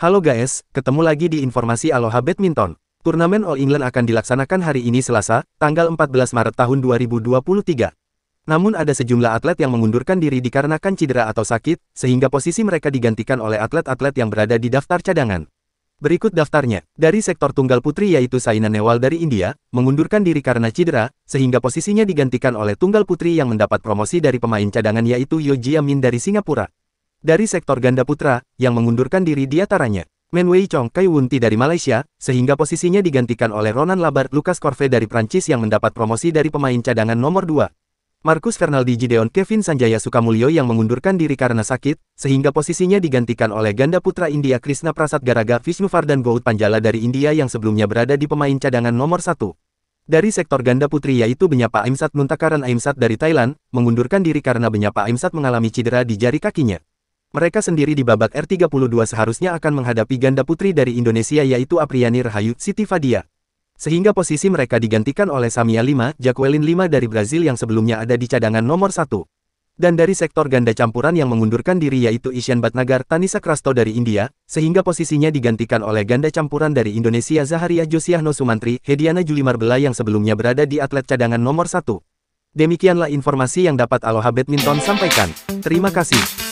Halo guys, ketemu lagi di informasi Aloha Badminton. Turnamen All England akan dilaksanakan hari ini Selasa, tanggal 14 Maret tahun 2023. Namun ada sejumlah atlet yang mengundurkan diri dikarenakan cedera atau sakit, sehingga posisi mereka digantikan oleh atlet-atlet yang berada di daftar cadangan. Berikut daftarnya. Dari sektor tunggal putri yaitu Saina Newal dari India, mengundurkan diri karena cedera, sehingga posisinya digantikan oleh tunggal putri yang mendapat promosi dari pemain cadangan yaitu Yoji Amin dari Singapura. Dari sektor ganda putra, yang mengundurkan diri di diantaranya, Men Wei Chong Kai Wunti dari Malaysia, sehingga posisinya digantikan oleh Ronan Labar Lucas Corve dari Prancis yang mendapat promosi dari pemain cadangan nomor 2. Marcus Fernaldi Gideon Kevin Sanjaya Sukamulyo yang mengundurkan diri karena sakit, sehingga posisinya digantikan oleh ganda putra India Krishna Prasad Garaga Vishnu Vardhan Gout Panjala dari India yang sebelumnya berada di pemain cadangan nomor 1. Dari sektor ganda putri yaitu Benyapa Aimsat Nuntakaran Aimsat dari Thailand, mengundurkan diri karena Benyapa Aimsat mengalami cedera di jari kakinya. Mereka sendiri di babak R32 seharusnya akan menghadapi ganda putri dari Indonesia yaitu Apriani Rahayu Siti Fadia. Sehingga posisi mereka digantikan oleh Samia 5, Jacqueline 5 dari Brazil yang sebelumnya ada di cadangan nomor 1. Dan dari sektor ganda campuran yang mengundurkan diri yaitu Ishan Batnagar Tanisa Krasto dari India, sehingga posisinya digantikan oleh ganda campuran dari Indonesia Zaharia Josiahno Sumantri, Hediana Julimar Bela yang sebelumnya berada di atlet cadangan nomor 1. Demikianlah informasi yang dapat Aloha Badminton sampaikan. Terima kasih.